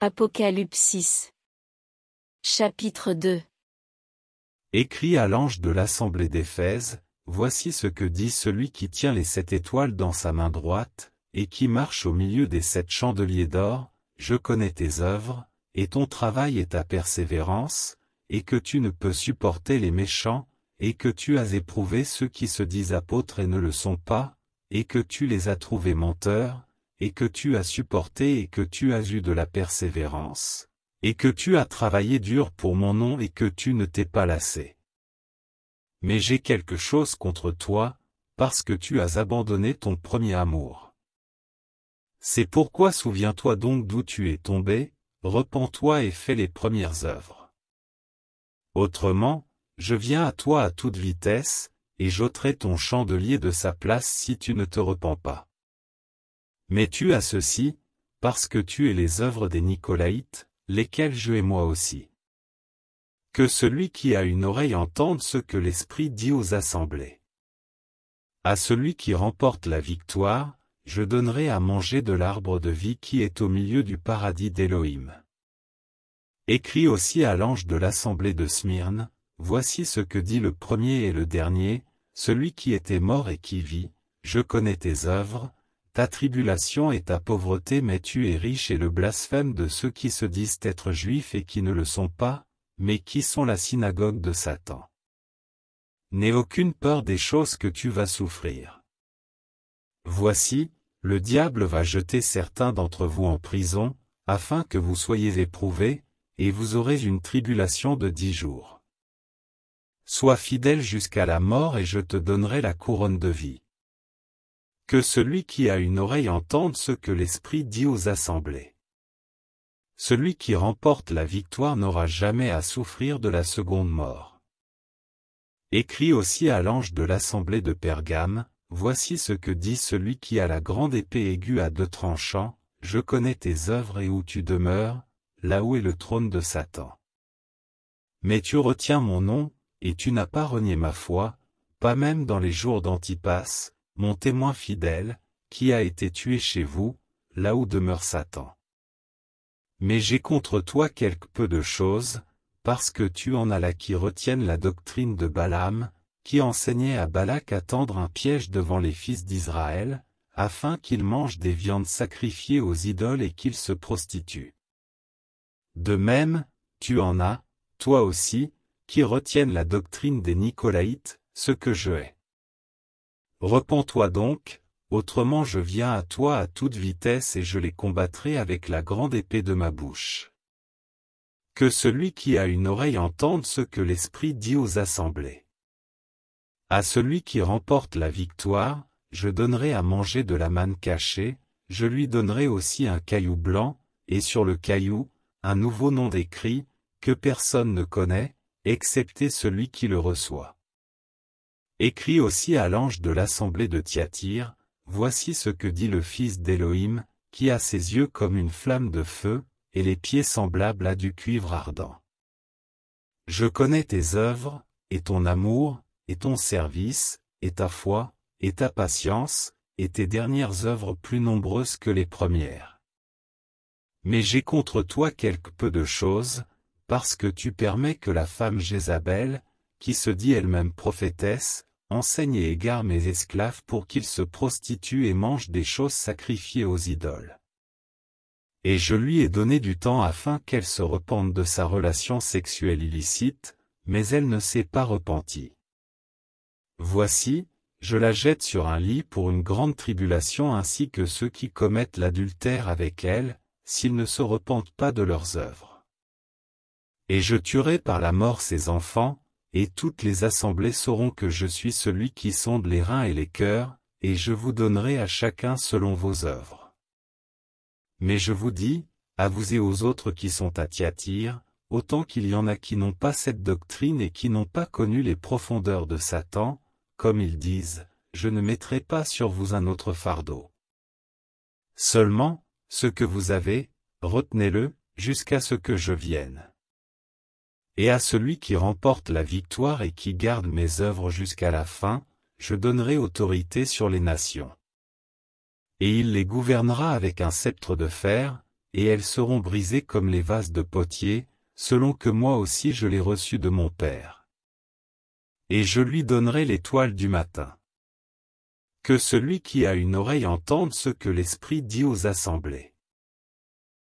Apocalypse 6 Chapitre 2 Écrit à l'ange de l'assemblée d'Éphèse, Voici ce que dit celui qui tient les sept étoiles dans sa main droite, et qui marche au milieu des sept chandeliers d'or, Je connais tes œuvres, et ton travail et ta persévérance, et que tu ne peux supporter les méchants, et que tu as éprouvé ceux qui se disent apôtres et ne le sont pas, et que tu les as trouvés menteurs, et que tu as supporté et que tu as eu de la persévérance, et que tu as travaillé dur pour mon nom et que tu ne t'es pas lassé. Mais j'ai quelque chose contre toi, parce que tu as abandonné ton premier amour. C'est pourquoi souviens-toi donc d'où tu es tombé, repens-toi et fais les premières œuvres. Autrement, je viens à toi à toute vitesse, et j'ôterai ton chandelier de sa place si tu ne te repens pas. Mais tu as ceci, parce que tu es les œuvres des Nicolaïtes, lesquelles je et moi aussi. Que celui qui a une oreille entende ce que l'Esprit dit aux assemblées. À celui qui remporte la victoire, je donnerai à manger de l'arbre de vie qui est au milieu du paradis d'Élohim. Écris aussi à l'ange de l'assemblée de Smyrne, voici ce que dit le premier et le dernier, celui qui était mort et qui vit, je connais tes œuvres, ta tribulation et ta pauvreté mais tu es riche et le blasphème de ceux qui se disent être juifs et qui ne le sont pas, mais qui sont la synagogue de Satan. N'aie aucune peur des choses que tu vas souffrir. Voici, le diable va jeter certains d'entre vous en prison, afin que vous soyez éprouvés, et vous aurez une tribulation de dix jours. Sois fidèle jusqu'à la mort et je te donnerai la couronne de vie. Que celui qui a une oreille entende ce que l'Esprit dit aux assemblées. Celui qui remporte la victoire n'aura jamais à souffrir de la seconde mort. Écrit aussi à l'ange de l'assemblée de Pergame, Voici ce que dit celui qui a la grande épée aiguë à deux tranchants, Je connais tes œuvres et où tu demeures, là où est le trône de Satan. Mais tu retiens mon nom, et tu n'as pas renié ma foi, pas même dans les jours d'Antipas, mon témoin fidèle, qui a été tué chez vous, là où demeure Satan. Mais j'ai contre toi quelque peu de choses, parce que tu en as là qui retiennent la doctrine de Balaam, qui enseignait à Balak à tendre un piège devant les fils d'Israël, afin qu'ils mangent des viandes sacrifiées aux idoles et qu'ils se prostituent. De même, tu en as, toi aussi, qui retiennent la doctrine des Nicolaïtes, ce que je hais repends toi donc, autrement je viens à toi à toute vitesse et je les combattrai avec la grande épée de ma bouche. Que celui qui a une oreille entende ce que l'Esprit dit aux assemblées. À celui qui remporte la victoire, je donnerai à manger de la manne cachée, je lui donnerai aussi un caillou blanc, et sur le caillou, un nouveau nom décrit, que personne ne connaît, excepté celui qui le reçoit. Écris aussi à l'ange de l'assemblée de Thyatire, Voici ce que dit le Fils d'Élohim, qui a ses yeux comme une flamme de feu, et les pieds semblables à du cuivre ardent. Je connais tes œuvres, et ton amour, et ton service, et ta foi, et ta patience, et tes dernières œuvres plus nombreuses que les premières. Mais j'ai contre toi quelque peu de choses, parce que tu permets que la femme Jézabel, qui se dit elle-même prophétesse, enseigne et égare mes esclaves pour qu'ils se prostituent et mangent des choses sacrifiées aux idoles. Et je lui ai donné du temps afin qu'elle se repente de sa relation sexuelle illicite, mais elle ne s'est pas repentie. Voici, je la jette sur un lit pour une grande tribulation ainsi que ceux qui commettent l'adultère avec elle, s'ils ne se repentent pas de leurs œuvres. Et je tuerai par la mort ses enfants, et toutes les assemblées sauront que je suis celui qui sonde les reins et les cœurs, et je vous donnerai à chacun selon vos œuvres. Mais je vous dis, à vous et aux autres qui sont à Thyatire, autant qu'il y en a qui n'ont pas cette doctrine et qui n'ont pas connu les profondeurs de Satan, comme ils disent, je ne mettrai pas sur vous un autre fardeau. Seulement, ce que vous avez, retenez-le, jusqu'à ce que je vienne. Et à celui qui remporte la victoire et qui garde mes œuvres jusqu'à la fin, je donnerai autorité sur les nations. Et il les gouvernera avec un sceptre de fer, et elles seront brisées comme les vases de potier, selon que moi aussi je l'ai reçu de mon Père. Et je lui donnerai l'étoile du matin. Que celui qui a une oreille entende ce que l'Esprit dit aux assemblées.